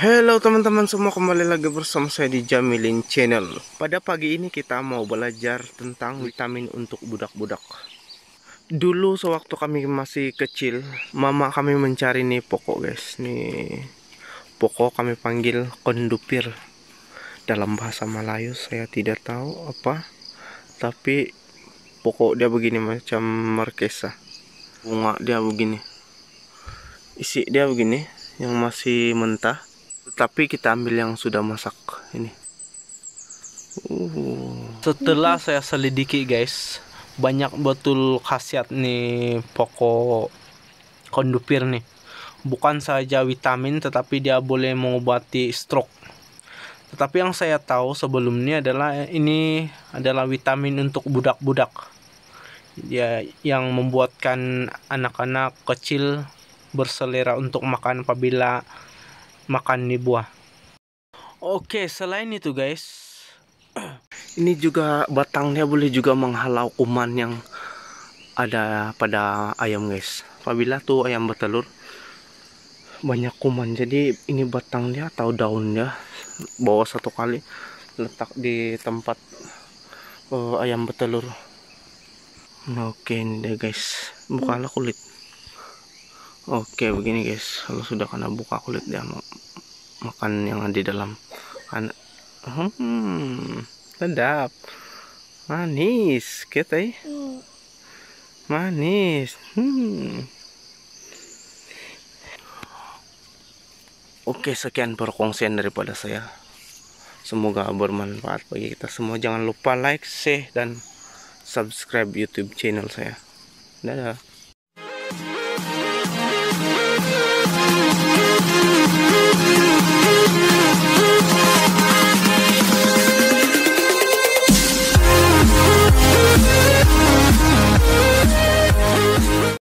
Halo teman-teman semua kembali lagi bersama saya di Jamilin Channel Pada pagi ini kita mau belajar tentang vitamin untuk budak-budak Dulu sewaktu kami masih kecil Mama kami mencari nih pokok guys Nih pokok kami panggil kondupir Dalam bahasa Melayu saya tidak tahu apa Tapi pokok dia begini macam markesa Bunga dia begini Isi dia begini yang masih mentah tapi kita ambil yang sudah masak ini. Uh. Setelah saya selidiki guys, banyak betul khasiat nih pokok kondupir nih. Bukan saja vitamin tetapi dia boleh mengobati stroke. Tetapi yang saya tahu sebelumnya adalah ini adalah vitamin untuk budak-budak. Ya yang membuatkan anak-anak kecil berselera untuk makan apabila makan nih buah oke selain itu guys ini juga batangnya boleh juga menghalau kuman yang ada pada ayam guys apabila tuh ayam bertelur banyak kuman jadi ini batangnya atau daunnya bawa satu kali letak di tempat uh, ayam bertelur nah, oke okay, ini deh guys bukalah kulit Oke begini guys kalau sudah kena buka kulit dia mau makan yang ada di dalam kan, hmm, sedap manis kita gitu, ya eh. hmm. manis hmm. Oke sekian perkongsian daripada saya semoga bermanfaat bagi kita semua jangan lupa like share dan subscribe YouTube channel saya dadah